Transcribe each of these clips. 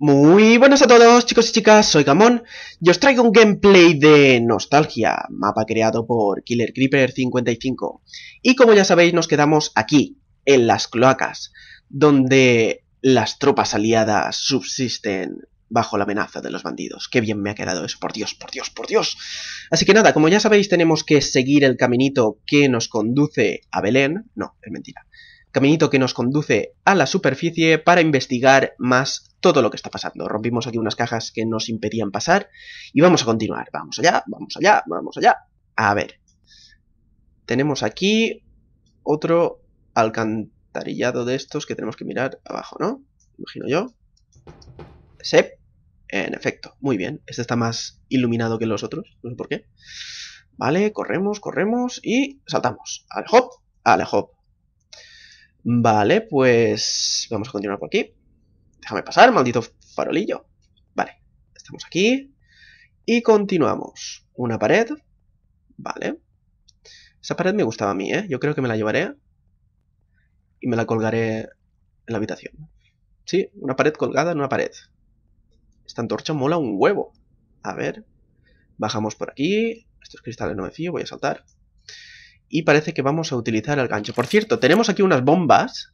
Muy buenas a todos chicos y chicas, soy Gamón y os traigo un gameplay de Nostalgia, mapa creado por Killer Creeper 55. Y como ya sabéis nos quedamos aquí, en las cloacas, donde las tropas aliadas subsisten bajo la amenaza de los bandidos. Qué bien me ha quedado eso, por Dios, por Dios, por Dios. Así que nada, como ya sabéis tenemos que seguir el caminito que nos conduce a Belén, no, es mentira, caminito que nos conduce a la superficie para investigar más todo lo que está pasando. Rompimos aquí unas cajas que nos impedían pasar y vamos a continuar. Vamos allá, vamos allá, vamos allá. A ver. Tenemos aquí otro alcantarillado de estos que tenemos que mirar abajo, ¿no? Imagino yo. Sep. En efecto, muy bien. Este está más iluminado que los otros, no sé por qué. Vale, corremos, corremos y saltamos. Al hop, Vale, pues vamos a continuar por aquí. Déjame pasar, maldito farolillo. Vale, estamos aquí. Y continuamos. Una pared. Vale. Esa pared me gustaba a mí, ¿eh? Yo creo que me la llevaré y me la colgaré en la habitación. Sí, una pared colgada en una pared. Esta antorcha mola un huevo. A ver. Bajamos por aquí. Estos cristales no me fío, voy a saltar. Y parece que vamos a utilizar el gancho. Por cierto, tenemos aquí unas bombas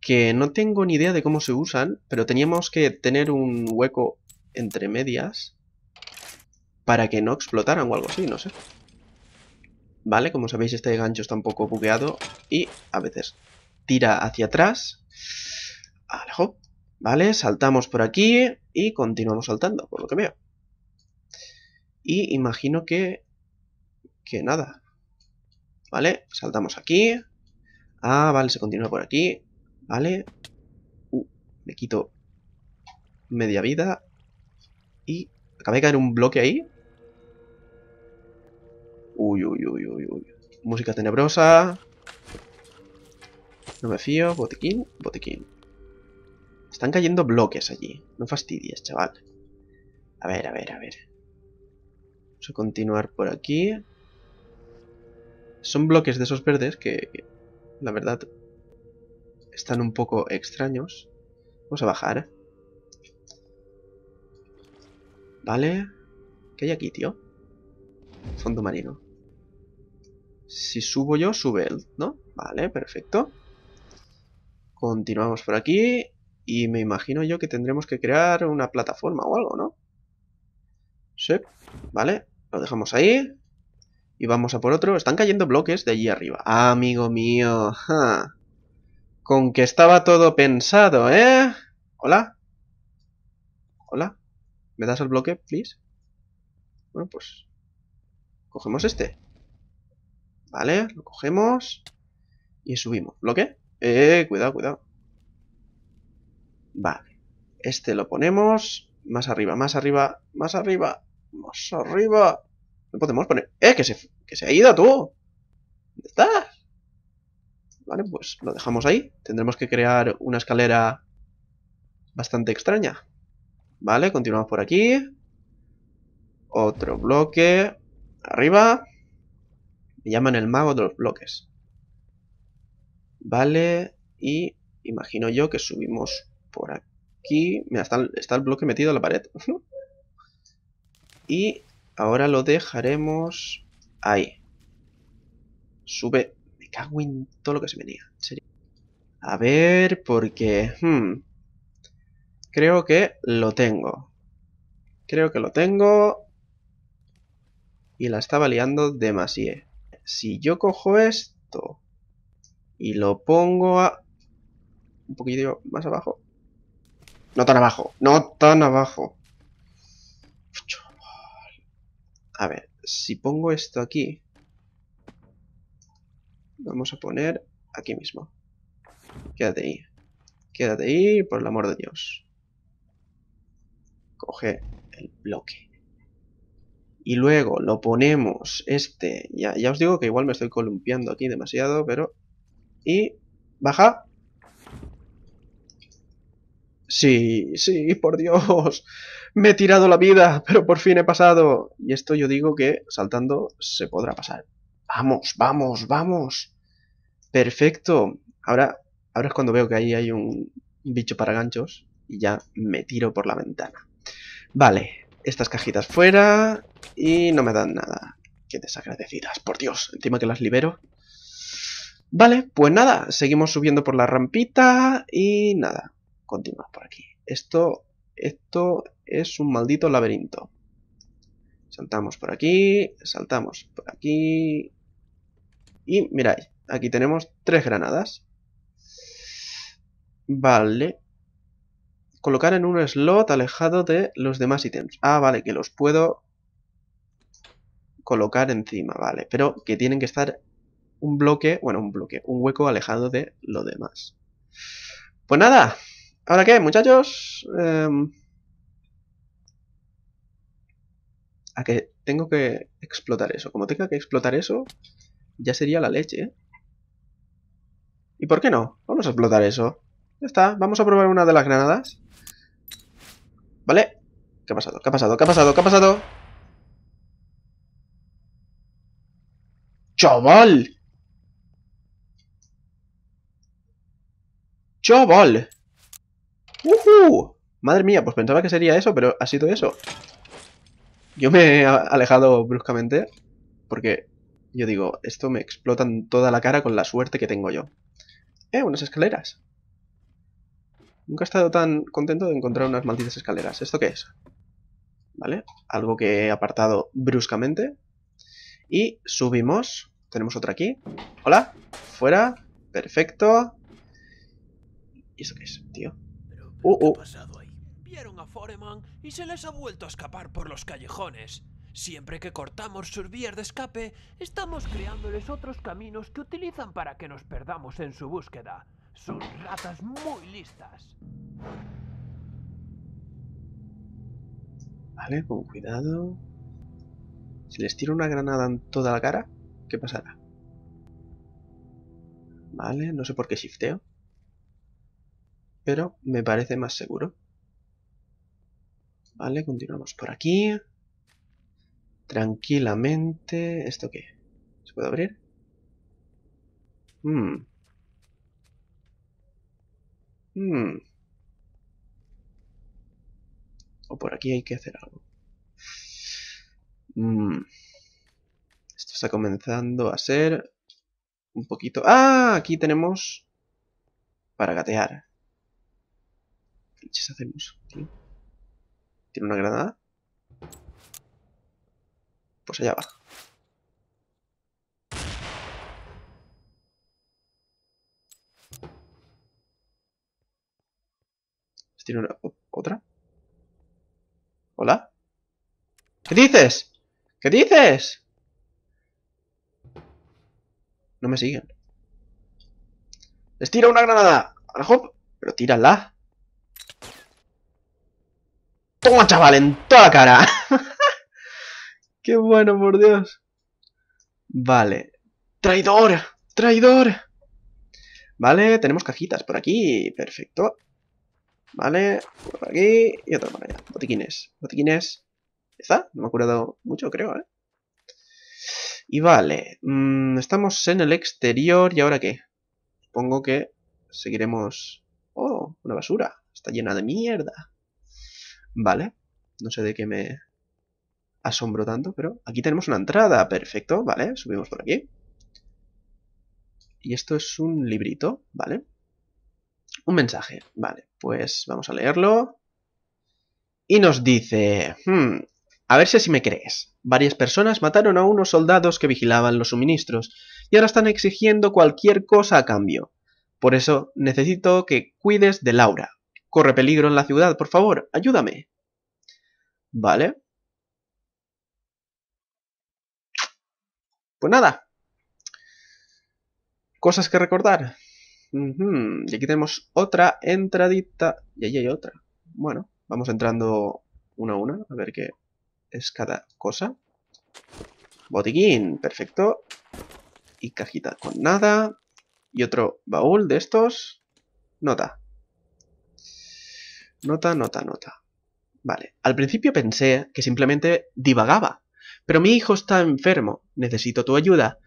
que no tengo ni idea de cómo se usan, pero teníamos que tener un hueco entre medias para que no explotaran o algo así, no sé. Vale, como sabéis este gancho está un poco bugueado y a veces tira hacia atrás. Vale, saltamos por aquí y continuamos saltando, por lo que veo. Y imagino que... que nada, ¿vale? Saltamos aquí. Ah, vale, se continúa por aquí. Vale. Uh, me quito media vida. Y Acabé de caer un bloque ahí. Uy, uy, uy, uy, uy. Música tenebrosa. No me fío. Botiquín, botiquín. Están cayendo bloques allí. No fastidies, chaval. A ver, a ver, a ver. Vamos a continuar por aquí. Son bloques de esos verdes que, la verdad, están un poco extraños. Vamos a bajar. Vale. ¿Qué hay aquí, tío? Fondo marino. Si subo yo, sube él, ¿no? Vale, perfecto. Continuamos por aquí. Y me imagino yo que tendremos que crear una plataforma o algo, ¿no? Sí, vale. Lo dejamos ahí. Y vamos a por otro. Están cayendo bloques de allí arriba. Ah, amigo mío. Con que estaba todo pensado, ¿eh? ¿Hola? ¿Hola? ¿Me das el bloque, please? Bueno, pues... Cogemos este. Vale, lo cogemos. Y subimos. ¿Bloque? Eh, cuidado, cuidado. Vale. Este lo ponemos. Más arriba, más arriba, más arriba. Más arriba. No podemos poner... ¡Eh! ¡Que se, que se ha ido tú! ¿Dónde estás? Vale, pues lo dejamos ahí. Tendremos que crear una escalera bastante extraña. Vale, continuamos por aquí. Otro bloque. Arriba. Me llaman el mago de los bloques. Vale, y imagino yo que subimos por aquí. Mira, está, el bloque metido en la pared. y Ahora lo dejaremos ahí. Sube. Me cago en todo lo que se me diga. A ver, porque... Hmm, creo que lo tengo. Creo que lo tengo. Y la estaba liando demasiado. Si yo cojo esto y lo pongo a... Un poquito más abajo. No tan abajo. No tan abajo. A ver, si pongo esto aquí... Vamos a poner aquí mismo. Quédate ahí. Quédate ahí, por el amor de Dios. Coge el bloque. Y luego lo ponemos este... Ya, ya os digo que igual me estoy columpiando aquí demasiado, pero... Y... Baja. Sí, sí, por Dios. Me he tirado la vida, pero por fin he pasado. Y esto yo digo que saltando se podrá pasar. Vamos, vamos, vamos. Perfecto. Ahora, ahora es cuando veo que ahí hay un bicho para ganchos y ya me tiro por la ventana. Vale, estas cajitas fuera y no me dan nada. Qué desagradecidas, por Dios. Encima que las libero. Vale, pues nada, seguimos subiendo por la rampita y nada, continuamos por aquí. Esto, esto es un maldito laberinto. Saltamos por aquí, saltamos por aquí... Y mirad, aquí tenemos tres granadas. Vale. Colocar en un slot alejado de los demás ítems. Ah, vale, que los puedo colocar encima, vale. Pero que tienen que estar un bloque, bueno, un bloque, un hueco alejado de lo demás. Pues nada, ¿ahora qué, muchachos? Eh... a que tengo que explotar eso. Como tenga que explotar eso, ya sería la leche. ¿eh? ¿Y por qué no? Vamos a explotar eso. Ya está, vamos a probar una de las granadas. ¿Vale? ¿Qué ha pasado? ¿Qué ha pasado? ¿Qué ha pasado? ¿Qué ha pasado? ¡Chaval! ¡Chaval! ¡Uhú! Madre mía, pues pensaba que sería eso, pero ha sido eso. Yo me he alejado bruscamente porque yo digo, esto me explota en toda la cara con la suerte que tengo yo. ¡Eh, unas escaleras! Nunca he estado tan contento de encontrar unas malditas escaleras. ¿Esto qué es? ¿Vale? Algo que he apartado bruscamente. Y subimos. Tenemos otra aquí. ¡Hola! ¡Fuera! ¡Perfecto! ¿Y eso qué es, tío? ¡Uh, uh! y se les ha vuelto a escapar por los callejones. Siempre que cortamos sus vías de escape, estamos creándoles otros caminos que utilizan para que nos perdamos en su búsqueda. Son ratas muy listas. Vale, con cuidado. Si les tiro una granada en toda la cara, ¿qué pasará? Vale, no sé por qué shifteo. Pero me parece más seguro. Vale, continuamos por aquí. Tranquilamente. ¿Esto qué? ¿Se puede abrir? Mmm. Mmm. O por aquí hay que hacer algo. Mmm. Esto está comenzando a ser un poquito... ¡Ah! Aquí tenemos para gatear. ¿Qué hacemos? ¿Tiene una granada? Pues allá abajo ¿Este ¿Tiene una, otra? ¿Hola? ¿Qué dices? ¿Qué dices? No me siguen. ¡Les tira una granada! A la hop! ¡Pero tírala! Toma, chaval, en toda la cara. Qué bueno, por Dios. Vale. Traidor, traidor. Vale, tenemos cajitas por aquí. Perfecto. Vale, por aquí y otro por allá. Botiquines, botiquines. ¿Está? No me ha curado mucho, creo, ¿eh? Y vale, mm, estamos en el exterior y ahora qué? Supongo que seguiremos... Oh, una basura. Está llena de mierda. Vale, no sé de qué me asombro tanto, pero aquí tenemos una entrada, perfecto, vale, subimos por aquí. Y esto es un librito, ¿vale? Un mensaje, vale, pues vamos a leerlo. Y nos dice, hmm, a ver si así me crees. Varias personas mataron a unos soldados que vigilaban los suministros y ahora están exigiendo cualquier cosa a cambio. Por eso necesito que cuides de Laura, Corre peligro en la ciudad, por favor, ayúdame. Vale. Pues nada. Cosas que recordar. Y aquí tenemos otra entradita. Y ahí hay otra. Bueno, vamos entrando una a una. A ver qué es cada cosa. Botiquín, perfecto. Y cajita con nada. Y otro baúl de estos. Nota. Nota, nota, nota. Vale. Al principio pensé que simplemente divagaba. Pero mi hijo está enfermo. Necesito tu ayuda.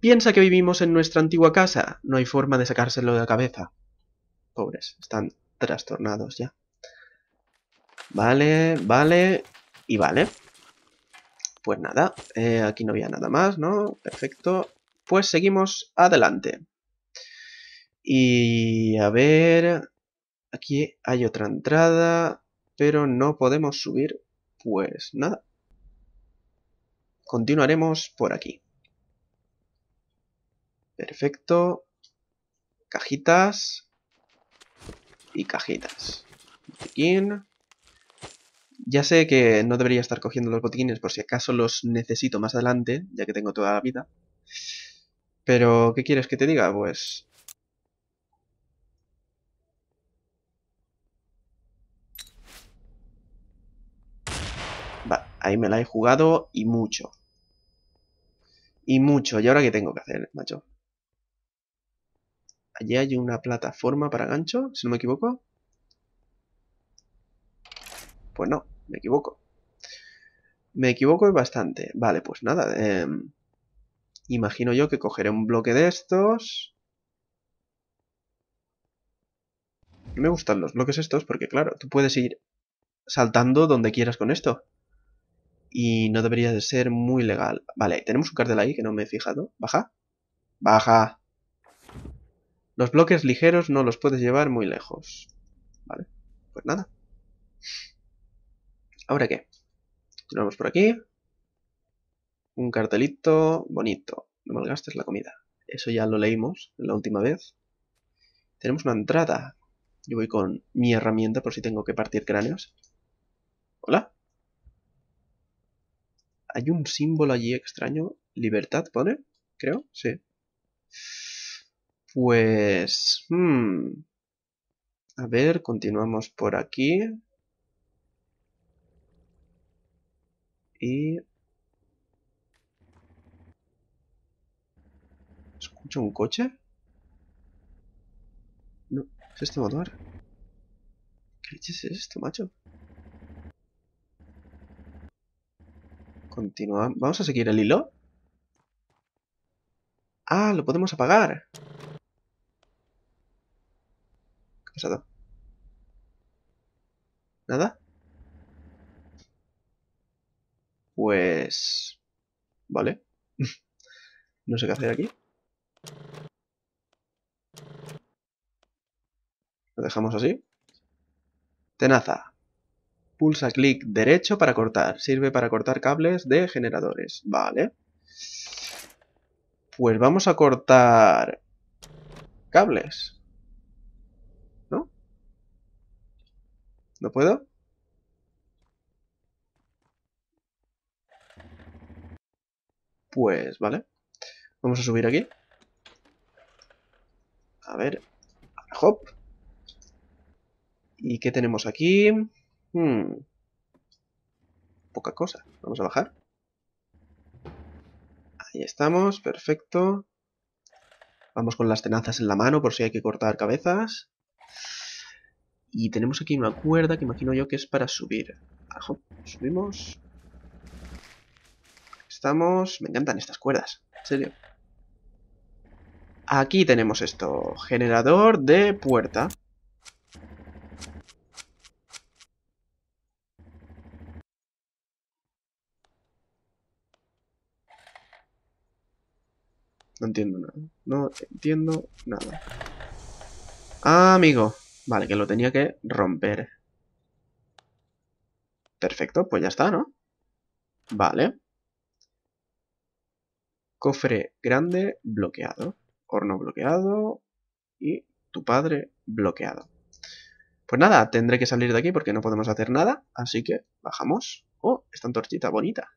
Piensa que vivimos en nuestra antigua casa. No hay forma de sacárselo de la cabeza. Pobres, están trastornados ya. Vale, vale y vale. Pues nada, eh, aquí no había nada más, ¿no? Perfecto. Pues seguimos adelante. Y a ver... Aquí hay otra entrada, pero no podemos subir pues nada. Continuaremos por aquí. Perfecto. Cajitas. Y cajitas. Botiquín. Ya sé que no debería estar cogiendo los botiquines por si acaso los necesito más adelante, ya que tengo toda la vida. Pero, ¿qué quieres que te diga? Pues Ahí me la he jugado y mucho. Y mucho. ¿Y ahora qué tengo que hacer, macho? Allí hay una plataforma para gancho, si no me equivoco. Pues no, me equivoco. Me equivoco bastante. Vale, pues nada. Em, imagino yo que cogeré un bloque de estos. Me gustan los bloques estos porque, claro, tú puedes ir saltando donde quieras con esto y no debería de ser muy legal. Vale, tenemos un cartel ahí que no me he fijado. Baja. Baja. Los bloques ligeros no los puedes llevar muy lejos. Vale, pues nada. ¿Ahora qué? Continuamos por aquí. Un cartelito bonito. No malgastes la comida. Eso ya lo leímos la última vez. Tenemos una entrada. Yo voy con mi herramienta por si tengo que partir cráneos. Hola. Hay un símbolo allí extraño. Libertad, ¿pone? Creo, sí. Pues... Hmm. A ver, continuamos por aquí. Y... ¿Escucho un coche? No, ¿es este motor? ¿Qué es esto, macho? Continuamos. Vamos a seguir el hilo. Ah, lo podemos apagar. ¿Qué ha pasado? ¿Nada? Pues... Vale. no sé qué hacer aquí. Lo dejamos así. Tenaza. Pulsa clic derecho para cortar. Sirve para cortar cables de generadores. Vale. Pues vamos a cortar cables. ¿No? ¿No puedo? Pues vale. Vamos a subir aquí. A ver. Hop. ¿Y qué tenemos aquí? Hmm. Poca cosa. Vamos a bajar. Ahí estamos, perfecto. Vamos con las tenazas en la mano por si hay que cortar cabezas. Y tenemos aquí una cuerda que imagino yo que es para subir. subimos. Estamos... Me encantan estas cuerdas, en serio. Aquí tenemos esto. Generador de puerta. No entiendo nada. No entiendo nada. Ah, amigo. Vale, que lo tenía que romper. Perfecto, pues ya está, ¿no? Vale. Cofre grande bloqueado. Horno bloqueado. Y tu padre bloqueado. Pues nada, tendré que salir de aquí porque no podemos hacer nada. Así que bajamos. Oh, esta antorchita bonita.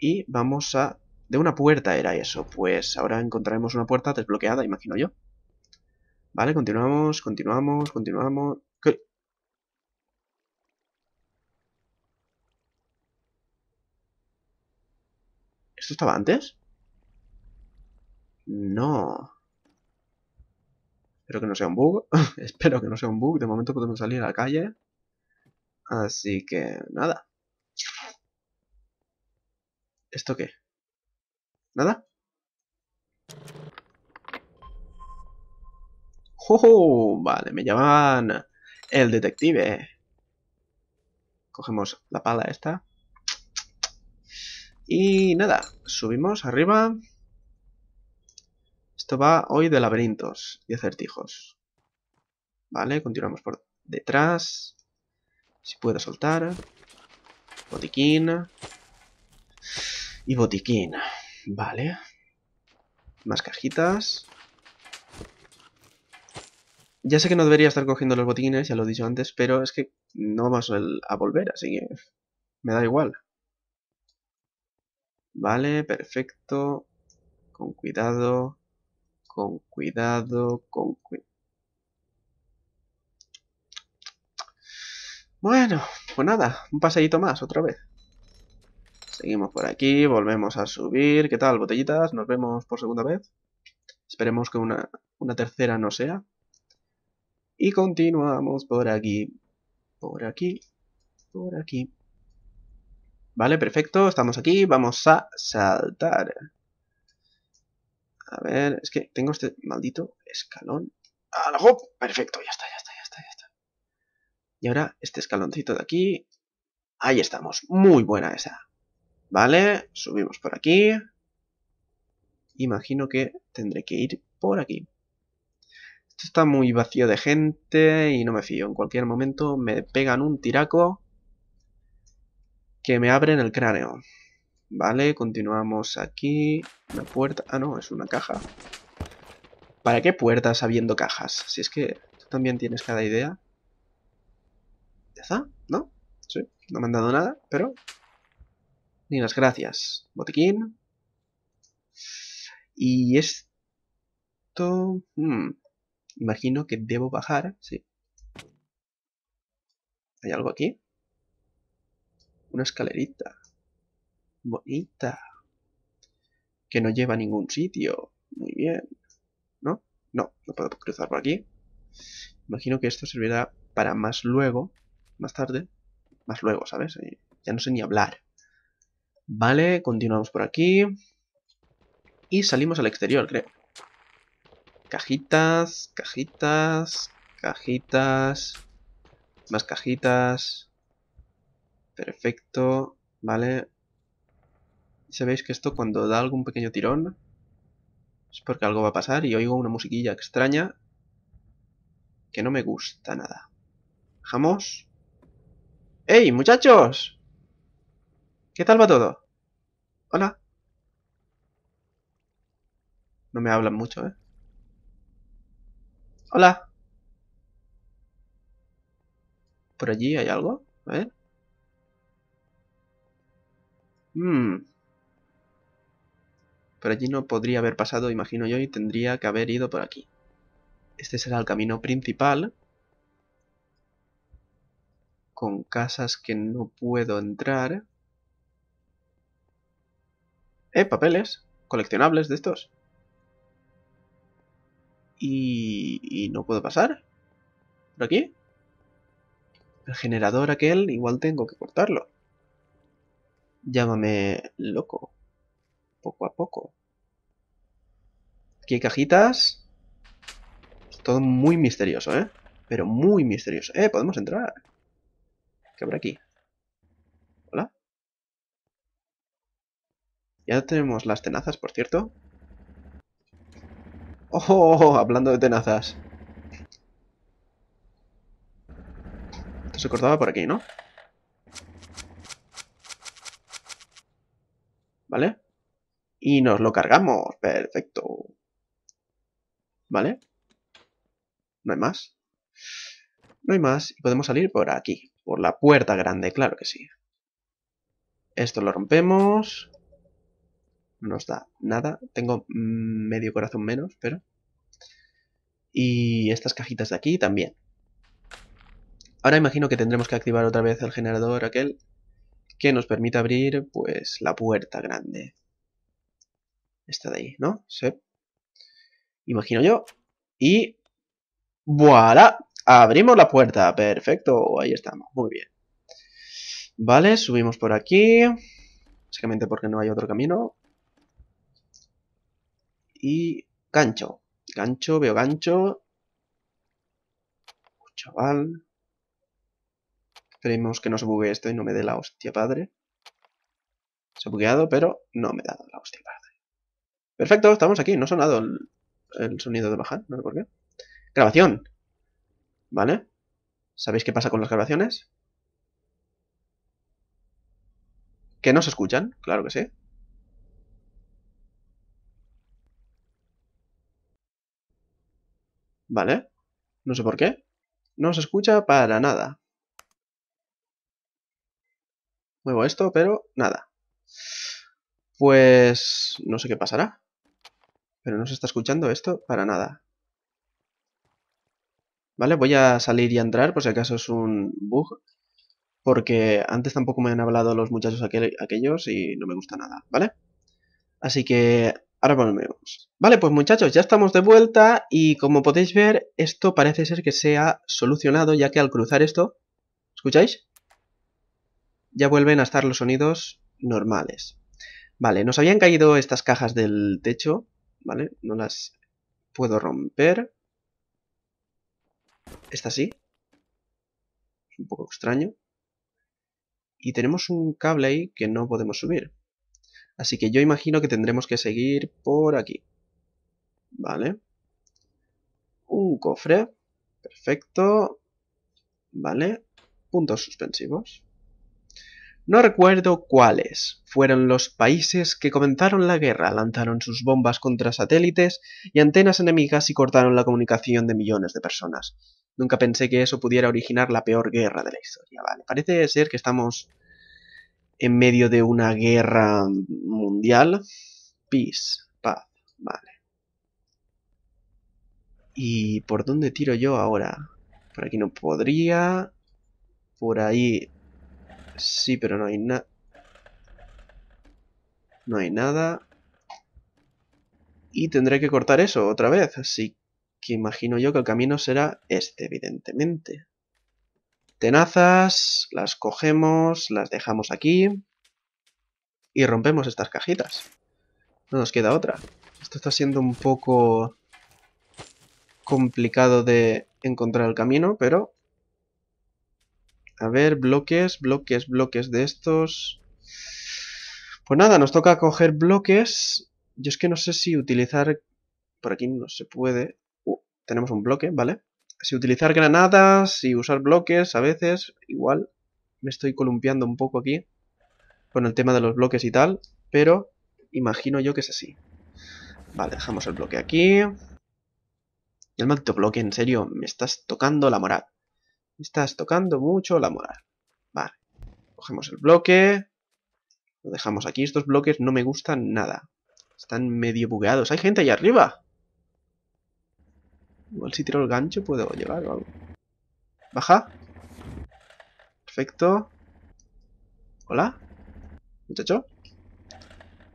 Y vamos a de una puerta era eso. Pues ahora encontraremos una puerta desbloqueada, imagino yo. Vale, continuamos, continuamos, continuamos. ¿Esto estaba antes? No. Espero que no sea un bug. Espero que no sea un bug. De momento podemos salir a la calle. Así que nada. ¿Esto qué? ¿Nada? ¡Oh! Vale, me llaman el detective. Cogemos la pala esta. Y nada, subimos arriba. Esto va hoy de laberintos y acertijos. Vale, continuamos por detrás. Si puedo soltar. Botiquín. Y botiquín. Vale. Más cajitas. Ya sé que no debería estar cogiendo los botines ya lo he dicho antes, pero es que no vas a volver, así que me da igual. Vale, perfecto. Con cuidado. Con cuidado, con cuidado. Bueno, pues nada, un paseíto más otra vez. Seguimos por aquí, volvemos a subir. ¿Qué tal, botellitas? Nos vemos por segunda vez. Esperemos que una, tercera no sea. Y continuamos por aquí. Por aquí. Por aquí. Vale, perfecto. Estamos aquí. Vamos a saltar. A ver, es que tengo este maldito escalón. ¡Algo! ¡Ah, perfecto, ya está, ya está, ya está, ya está. Y ahora este escaloncito de aquí. Ahí estamos. Muy buena esa. Vale, subimos por aquí. Imagino que tendré que ir por aquí. Esto está muy vacío de gente y no me fío. En cualquier momento me pegan un tiraco que me abre en el cráneo. Vale, continuamos aquí. Una puerta... Ah, no, es una caja. ¿Para qué puertas habiendo cajas? Si es que tú también tienes cada idea. ¿Ya está? ¿No? Sí, no me han dado nada, pero ni las gracias. Botiquín. Y esto... Hmm, imagino que debo bajar, sí. ¿Hay algo aquí? Una escalerita. Bonita. Que no lleva a ningún sitio. Muy bien. ¿No? No, no puedo cruzar por aquí. Imagino que esto servirá para más luego. Más tarde. Más luego, ¿sabes? Eh, ya no sé ni hablar. Vale, continuamos por aquí. Y salimos al exterior, creo. Cajitas, cajitas, cajitas, más cajitas. Perfecto, vale. Sabéis que esto cuando da algún pequeño tirón es porque algo va a pasar y oigo una musiquilla extraña que no me gusta nada. Vamos. ¡Ey, muchachos! ¿Qué tal va todo? Hola. No me hablan mucho, ¿eh? Hola. ¿Por allí hay algo? A ver. Hmm. Por allí no podría haber pasado, imagino yo, y tendría que haber ido por aquí. Este será el camino principal. Con casas que no puedo entrar. Eh, papeles. Coleccionables de estos. Y, no puedo pasar. ¿Por aquí? El generador aquel, igual tengo que cortarlo. Llámame loco. Poco a poco. Aquí hay cajitas. todo muy misterioso, ¿eh? Pero muy misterioso. Eh, podemos entrar. ¿Qué habrá aquí? Ya tenemos las tenazas, por cierto. ¡Oh! hablando de tenazas. Esto se cortaba por aquí, ¿no? ¿Vale? Y nos lo cargamos. Perfecto. ¿Vale? ¿No hay más? No hay más. Y podemos salir por aquí. Por la puerta grande, claro que sí. Esto lo rompemos no nos da nada. Tengo medio corazón menos, pero... Y estas cajitas de aquí también. Ahora imagino que tendremos que activar otra vez el generador aquel que nos permite abrir pues la puerta grande. Esta de ahí, ¿no? Sí. Imagino yo. Y... ¡Voilà! Abrimos la puerta. Perfecto. Ahí estamos. Muy bien. Vale, subimos por aquí. Básicamente porque no hay otro camino. Y gancho. Gancho, veo gancho. Oh, chaval. Esperemos que no se bugue esto y no me dé la hostia padre. Se ha bugueado, pero no me ha dado la hostia padre. Perfecto, estamos aquí. No ha sonado el, el sonido de bajar, no sé por qué. Grabación. ¿Vale? ¿Sabéis qué pasa con las grabaciones? ¿Que no se escuchan? Claro que sí. ¿Vale? No sé por qué. No se escucha para nada. Muevo esto, pero nada. Pues no sé qué pasará. Pero no se está escuchando esto para nada. ¿Vale? Voy a salir y a entrar por si acaso es un bug. Porque antes tampoco me han hablado los muchachos aquellos y no me gusta nada, ¿vale? Así que Ahora volvemos. Vale, pues muchachos, ya estamos de vuelta y como podéis ver, esto parece ser que se ha solucionado ya que al cruzar esto... ¿Escucháis? Ya vuelven a estar los sonidos normales. Vale, nos habían caído estas cajas del techo, ¿vale? No las puedo romper. Esta sí. Es un poco extraño. Y tenemos un cable ahí que no podemos subir. Así que yo imagino que tendremos que seguir por aquí. Vale. Un cofre. Perfecto. Vale. Puntos suspensivos. No recuerdo cuáles fueron los países que comenzaron la guerra, lanzaron sus bombas contra satélites y antenas enemigas y cortaron la comunicación de millones de personas. Nunca pensé que eso pudiera originar la peor guerra de la historia, ¿vale? Parece ser que estamos en medio de una guerra mundial. Peace, paz, vale. ¿Y por dónde tiro yo ahora? Por aquí no podría. Por ahí... Sí, pero no hay nada. No hay nada. Y tendré que cortar eso otra vez, así que imagino yo que el camino será este, evidentemente tenazas, las cogemos, las dejamos aquí y rompemos estas cajitas. No nos queda otra. Esto está siendo un poco complicado de encontrar el camino, pero... A ver, bloques, bloques, bloques de estos... Pues nada, nos toca coger bloques. Yo es que no sé si utilizar... Por aquí no se puede. Uh, tenemos un bloque, ¿vale? si utilizar granadas, si usar bloques a veces, igual me estoy columpiando un poco aquí con el tema de los bloques y tal, pero imagino yo que es así. Vale, dejamos el bloque aquí. El maldito bloque, en serio, me estás tocando la moral. Me estás tocando mucho la moral. Vale, cogemos el bloque. Lo dejamos aquí. Estos bloques no me gustan nada. Están medio bugueados. ¡Hay gente ahí arriba! Igual si tiro el gancho puedo llevarlo. algo. Baja. Perfecto. Hola. Muchacho.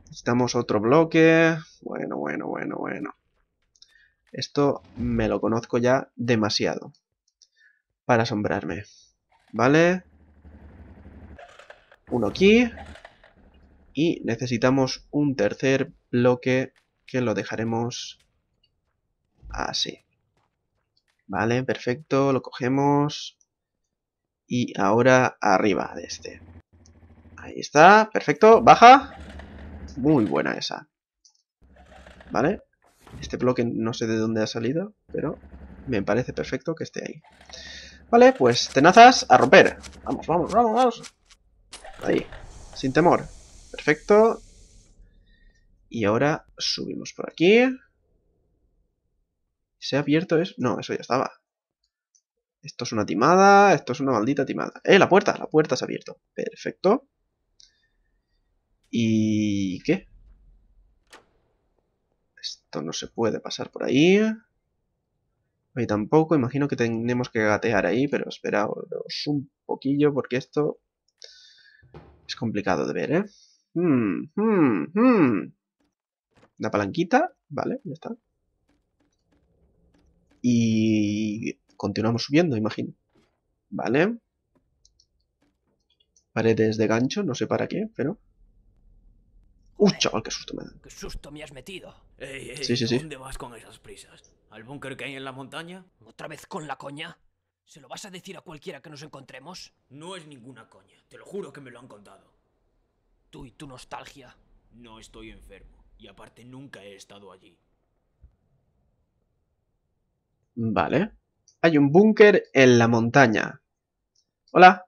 Necesitamos otro bloque. Bueno, bueno, bueno, bueno. Esto me lo conozco ya demasiado. Para asombrarme. Vale. Uno aquí. Y necesitamos un tercer bloque que lo dejaremos así. Vale, perfecto, lo cogemos. Y ahora arriba de este. Ahí está, perfecto, baja. Muy buena esa. Vale. Este bloque no sé de dónde ha salido, pero me parece perfecto que esté ahí. Vale, pues tenazas a romper. Vamos, vamos, vamos, vamos. Ahí, sin temor. Perfecto. Y ahora subimos por aquí. Se ha abierto es No, eso ya estaba. Esto es una timada, esto es una maldita timada. ¡Eh, la puerta! La puerta se ha abierto. Perfecto. ¿Y qué? Esto no se puede pasar por ahí. Ahí tampoco. Imagino que tenemos que gatear ahí, pero esperaos un poquillo porque esto es complicado de ver, ¿eh? Hmm, hmm, hmm. palanquita. Vale, ya está. Y continuamos subiendo, imagino. Vale. Paredes de gancho, no sé para qué, pero... ¡Uy, chaval, qué susto me da! ¡Qué susto me has metido! Ey, sí, ¿Dónde vas con esas prisas? ¿Al búnker que hay en la montaña? ¿Otra vez con la coña? ¿Se lo vas a decir a cualquiera que nos encontremos? No es ninguna coña, te lo juro que me lo han contado. Tú y tu nostalgia. No estoy enfermo, y aparte nunca he estado allí. Vale. Hay un búnker en la montaña. Hola.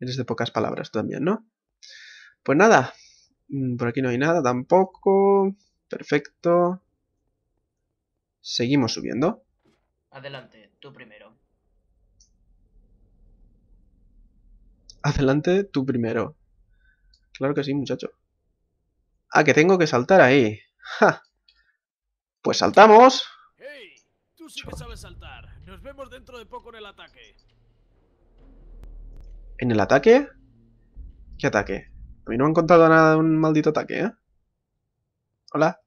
Eres de pocas palabras también, ¿no? Pues nada. Mm, por aquí no hay nada tampoco. Perfecto. Seguimos subiendo. Adelante, tú primero. Adelante, tú primero. Claro que sí, muchacho. Ah, que tengo que saltar ahí. Pues saltamos. Nos vemos dentro de poco en el ataque. ¿En el ataque? ¿Qué ataque? A mí no me han contado nada de un maldito ataque, ¿eh? Hola.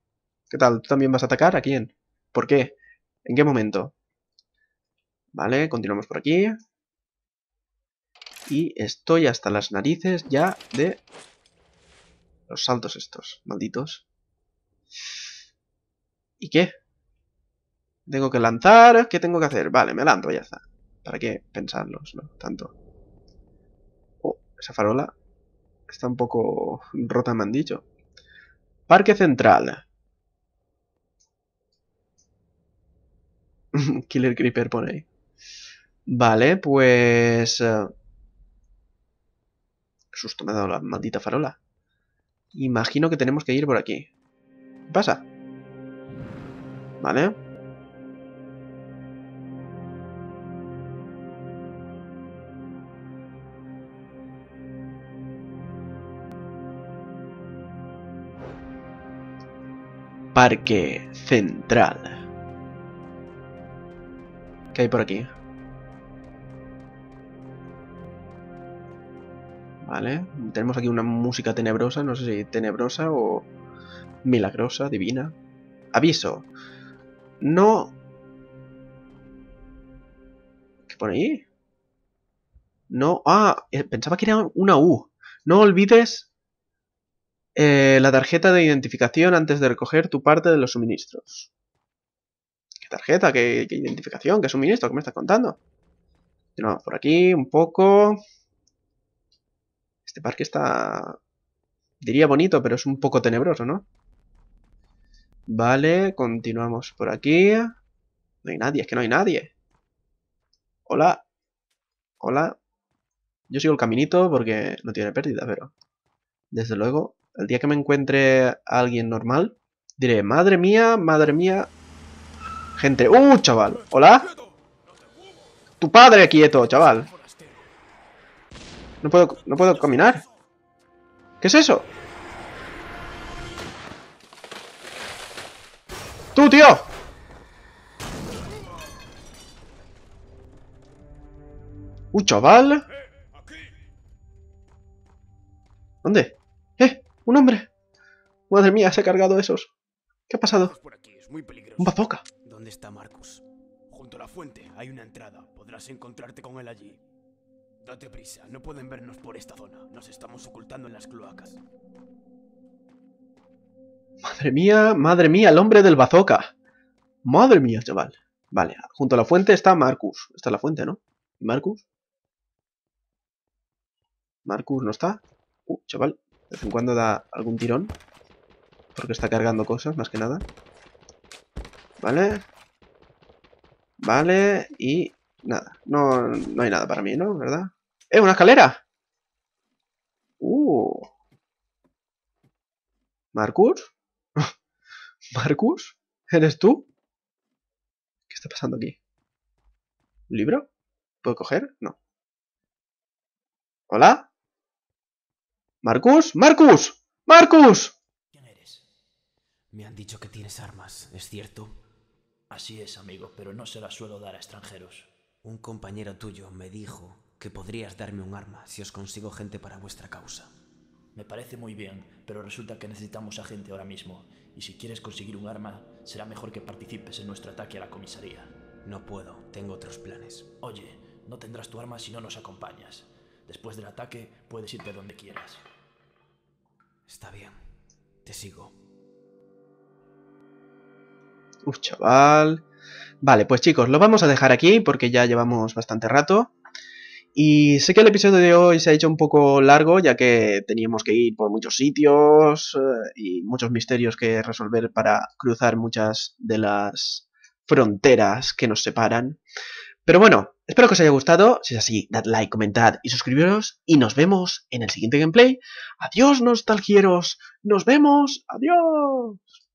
¿Qué tal? ¿Tú también vas a atacar? ¿A quién? ¿Por qué? ¿En qué momento? Vale, continuamos por aquí. Y estoy hasta las narices ya de los saltos estos, malditos. ¿Y qué? Tengo que lanzar, ¿qué tengo que hacer? Vale, me lanzo, ya está. ¿Para qué pensarlos, Tanto. Oh, esa farola está un poco rota, me han dicho. Parque Central. Killer Creeper pone ahí. Vale, pues... Eh, susto me ha dado la maldita farola. Imagino que tenemos que ir por aquí. ¿Qué pasa? ¿vale? Parque Central. ¿Qué hay por aquí? Vale, tenemos aquí una música tenebrosa, no sé si tenebrosa o milagrosa, divina. Aviso, no. ¿Qué pone ahí? No. Ah, eh, pensaba que era una U. No olvides eh, la tarjeta de identificación antes de recoger tu parte de los suministros. ¿Qué tarjeta? ¿Qué, identificación? ¿Qué suministro? ¿Qué me estás contando? No, por aquí, un poco. Este parque está... Diría bonito, pero es un poco tenebroso, ¿no? Vale, continuamos por aquí. No hay nadie, es que no hay nadie. Hola. Hola. Yo sigo el caminito porque no tiene pérdida, pero... Desde luego, el día que me encuentre alguien normal, diré, madre mía, madre mía. Gente, ¡uh, chaval! ¿Hola? ¡Tu padre quieto, chaval! No puedo, no puedo caminar. ¿Qué es eso? ¡Tú, tío! ¡Uh, chaval! ¿Dónde? ¡Eh! ¡Un hombre! Madre mía, se ha cargado esos. ¿Qué ha pasado? ¡Un bazooka! ¿Dónde está Marcus? Junto a la fuente hay una entrada. Podrás encontrarte con él allí. Date prisa, no pueden vernos por esta zona. Nos estamos ocultando en las cloacas. Madre mía, madre mía, el hombre del bazooka. Madre mía, chaval. Vale, junto a la fuente está Marcus. Esta es la fuente, ¿no? Marcus? Marcus no está. Uh, chaval. De vez en cuando da algún tirón. Porque está cargando cosas, más que nada. Vale. Vale. Y nada. No, no hay nada para mí, ¿no? ¿Verdad? ¡Eh, una escalera! Uh. ¿Marcus? ¿Marcus? ¿Eres tú? ¿Qué está pasando aquí? libro? ¿Puedo coger? No. ¿Hola? ¿Marcus? ¡Marcus! ¡Marcus! ¿Quién eres? Me han dicho que tienes armas, ¿es cierto? Así es, amigo, pero no se las suelo dar a extranjeros. Un compañero tuyo me dijo que podrías darme un arma si os consigo gente para vuestra causa. Me parece muy bien, pero resulta que necesitamos a gente ahora mismo, y si quieres conseguir un arma, será mejor que participes en nuestro ataque a la comisaría. No puedo, tengo otros planes. Oye, no tendrás tu arma si no nos acompañas. Después del ataque, puedes irte donde quieras. Está bien, te sigo. Uf, chaval. Vale, pues chicos, lo vamos a dejar aquí porque ya llevamos bastante rato. Y sé que el episodio de hoy se ha hecho un poco largo, ya que teníamos que ir por muchos sitios eh, y muchos misterios que resolver para cruzar muchas de las fronteras que nos separan. Pero bueno, espero que os haya gustado. Si es así, dad like, comentad y suscribiros. Y nos vemos en el siguiente gameplay. Adiós, nostalgieros. Nos vemos. Adiós.